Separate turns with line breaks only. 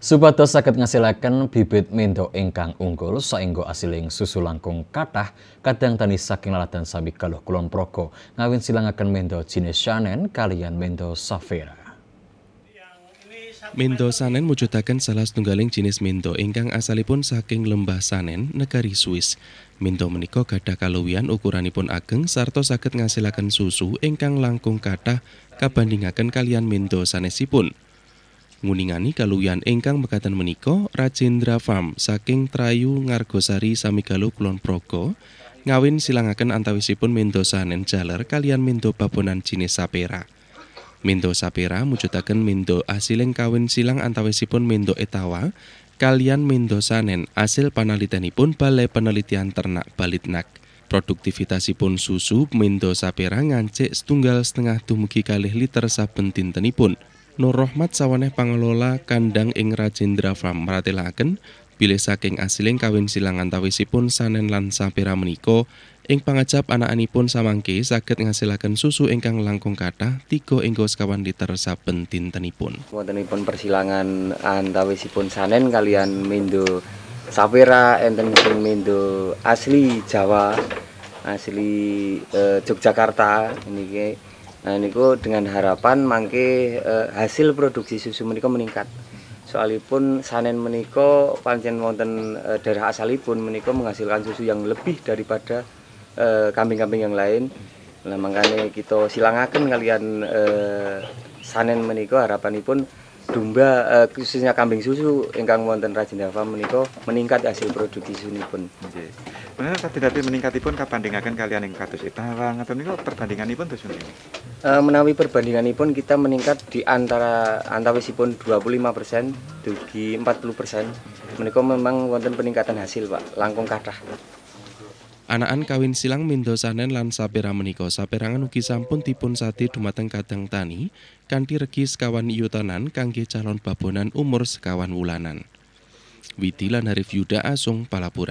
Supados saged ngasilaken bibit mendo ingkang unggul saengga asiling susu langkung kathah kadang tani saking laladan sami kaluh kulon proko ngawin silangaken mendo jenis sanen kalian mendo safira
Mendo sanen mujudaken salah setunggaling jenis mendo ingkang asalipun saking lembah sanen negari Swiss. Mendo menika gadah kaluwian ukuranipun ageng sarta saged ngasilaken susu ingkang langkung kathah kabandingaken kalian mendo sanesipun. Nguningani kaluwihan ingkang mekaten menika Rajendra Farm saking Trayu Ngargosari Samigalo Kulon Progo ngawin silangaken antawisipun mendo sanen jaler kalian mendo babonan jinis sapera. Mendo sapera mujudaken mendo asiling kawin silang antawisipun mendo etawa kalian mendo sanen asil panalitenipun Balai Penelitian Ternak Balitnak. Produktivitasipun susu mendo sapera ngancik setunggal setengah dumugi kalih liter saben dintenipun. Nur Rohmat sawaneh pangelola kandang ing Rajendra Farm maratelaken bilih saking asiling kawin silangan tawisipun sanen lan sapira menika ing pangajap anak-anipun samangke saged ngasilaken susu ingkang langkung kathah 3 inggo sekawan liter saben dintenipun.
Wontenipun persilangan antawisipun sanen kalian mindo sapira enten sing mindo asli Jawa asli eh, Yogyakarta niki Nah niku dengan harapan mangke eh, hasil produksi susu meniko meningkat. Soalipun sanen meniko pancen wonten eh, daerah asalipun meniko menghasilkan susu yang lebih daripada eh, kambing-kambing eh, yang lain. Nah makanya kita silangakan kalian eh, sanen ini harapanipun domba eh, khususnya kambing susu ingkang wonten Rajendava menika meningkat hasil produksi sunipun. Nggih. Menika meningkat meningkatipun kapandhingaken kalian ing kados Bawang e? atau menika perbandinganipun dosun niku. Uh, eh, menawi perbandinganipun kita meningkat di antara antawisipun 25% dugi 40%. Menika memang wonten peningkatan hasil, Pak, langkung kathah.
Anaan kawin silang mindo sanen lan sapera menika saperangan ugi sampun dipun sati dumateng kadang tani kanthi regi sekawan yutenan kangge calon babonan umur sekawan wulanan. Widi lan Harif Yuda asung Palapura.